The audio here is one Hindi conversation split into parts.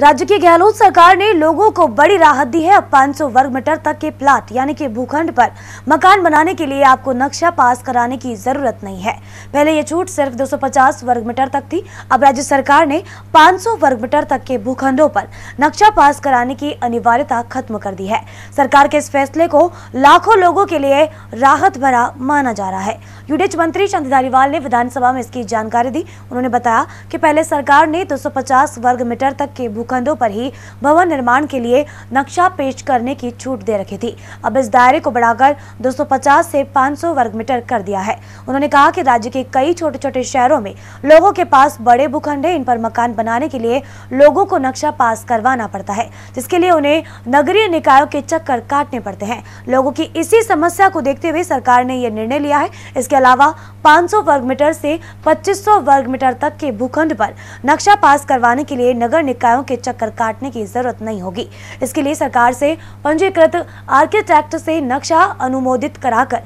राज्य की गहलोत सरकार ने लोगों को बड़ी राहत दी है अब 500 वर्ग मीटर तक के प्लाट यानी कि भूखंड पर मकान बनाने के लिए आपको नक्शा पास कराने की जरूरत नहीं है पहले ये छूट सिर्फ 250 वर्ग मीटर तक थी अब राज्य सरकार ने 500 वर्ग मीटर तक के भूखंडों पर नक्शा पास कराने की अनिवार्यता खत्म कर दी है सरकार के इस फैसले को लाखों लोगों के लिए राहत भरा माना जा रहा है यूडीएच मंत्री चंद धारीवाल ने विधानसभा में इसकी जानकारी दी उन्होंने बताया की पहले सरकार ने दो वर्ग मीटर तक के भूखंडों पर ही भवन निर्माण के लिए नक्शा पेश करने की छूट दे रखी थी अब इस दायरे को बढ़ाकर 250 से 500 वर्ग मीटर कर दिया है उन्होंने कहा कि राज्य के कई छोटे छोटे शहरों में लोगों के पास बड़े भूखंड है इन पर मकान बनाने के लिए लोगों को नक्शा पास करवाना पड़ता है जिसके लिए उन्हें नगरीय निकायों के चक्कर काटने पड़ते हैं लोगों की इसी समस्या को देखते हुए सरकार ने यह निर्णय लिया है इसके अलावा 500 वर्ग मीटर से 2500 वर्ग मीटर तक के भूखंड पर नक्शा पास करवाने के लिए नगर निकायों के चक्कर काटने की जरूरत नहीं होगी इसके लिए सरकार से पंजीकृत आर्किटेक्ट से नक्शा अनुमोदित कराकर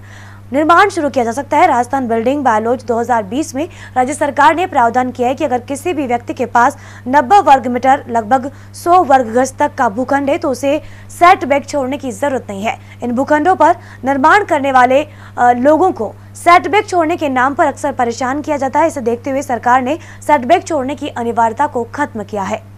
निर्माण शुरू किया जा सकता है राजस्थान बिल्डिंग बायोलॉज 2020 में राज्य सरकार ने प्रावधान किया है कि अगर किसी भी व्यक्ति के पास 90 वर्ग मीटर लगभग 100 वर्ग गज तक का भूखंड है तो उसे सेट बैग छोड़ने की जरूरत नहीं है इन भूखंडों पर निर्माण करने वाले लोगों को सेटबैक छोड़ने के नाम पर अक्सर परेशान किया जाता है इसे देखते हुए सरकार ने सेटबैक छोड़ने की अनिवार्यता को खत्म किया है